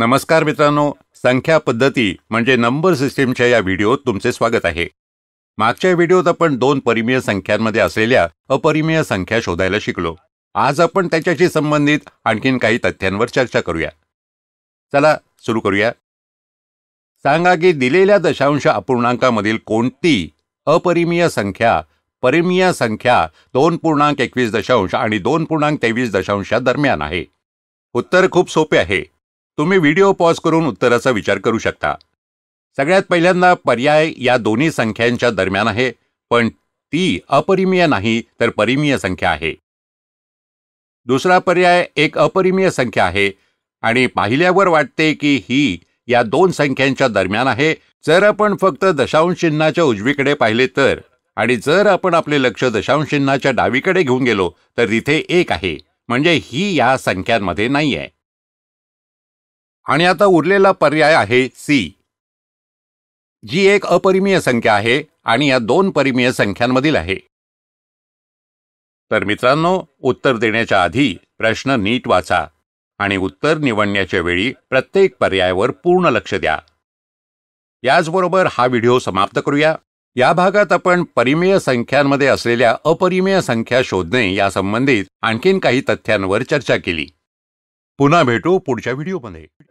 नमस्कार मित्रांनो संख्या पद्धती म्हणजे नंबर सिस्टीमच्या या व्हिडिओत तुमचे स्वागत आहे मागच्या व्हिडिओत आपण दोन परिमेय संख्यांमध्ये असलेल्या अपरिमेय संख्या शोधायला शिकलो आज आपण त्याच्याशी संबंधित आणखीन काही तथ्यांवर चर्चा करूया चला सुरू करूया सांगा की दिलेल्या दशांश अपूर्णांकामधील कोणती अपरिमेय संख्या परिमीय संख्या दोन पूर्णांक एकवीस दशांश आणि दोन पूर्णांक तेवीस दशांशा दरम्यान आहे उत्तर खूप सोपे आहे तुम्ही व्हिडिओ पॉज करून उत्तराचा विचार करू शकता सगळ्यात पहिल्यांदा पर्याय या दोन्ही संख्यांच्या दरम्यान आहे पण ती अपरिमीय नाही तर परिमीय संख्या आहे दुसरा पर्याय एक अपरिमीय संख्या आहे आणि पाहिल्यावर वाटते की ही या दोन संख्यांच्या दरम्यान आहे जर आपण फक्त दशांश चिन्हाच्या उजवीकडे पाहिले तर आणि जर आपण आपले लक्ष दशांश चिन्हाच्या डावीकडे घेऊन गेलो तर तिथे एक आहे म्हणजे ही या संख्यांमध्ये नाही आहे आणि आता उरलेला पर्याय आहे सी जी एक अपरिमीय संख्या आहे आणि या दोन परिमीय संख्यांमधील आहे तर मित्रांनो उत्तर देण्याच्या आधी प्रश्न नीट वाचा आणि उत्तर निवडण्याच्या वेळी प्रत्येक पर्यायावर पूर्ण लक्ष द्या याचबरोबर हा व्हिडिओ समाप्त करूया या भागात आपण परिमेय संख्यांमध्ये असलेल्या अपरिमेय संख्या शोधणे या संबंधित आणखीन काही तथ्यांवर चर्चा केली पुन्हा भेटू पुढच्या व्हिडिओमध्ये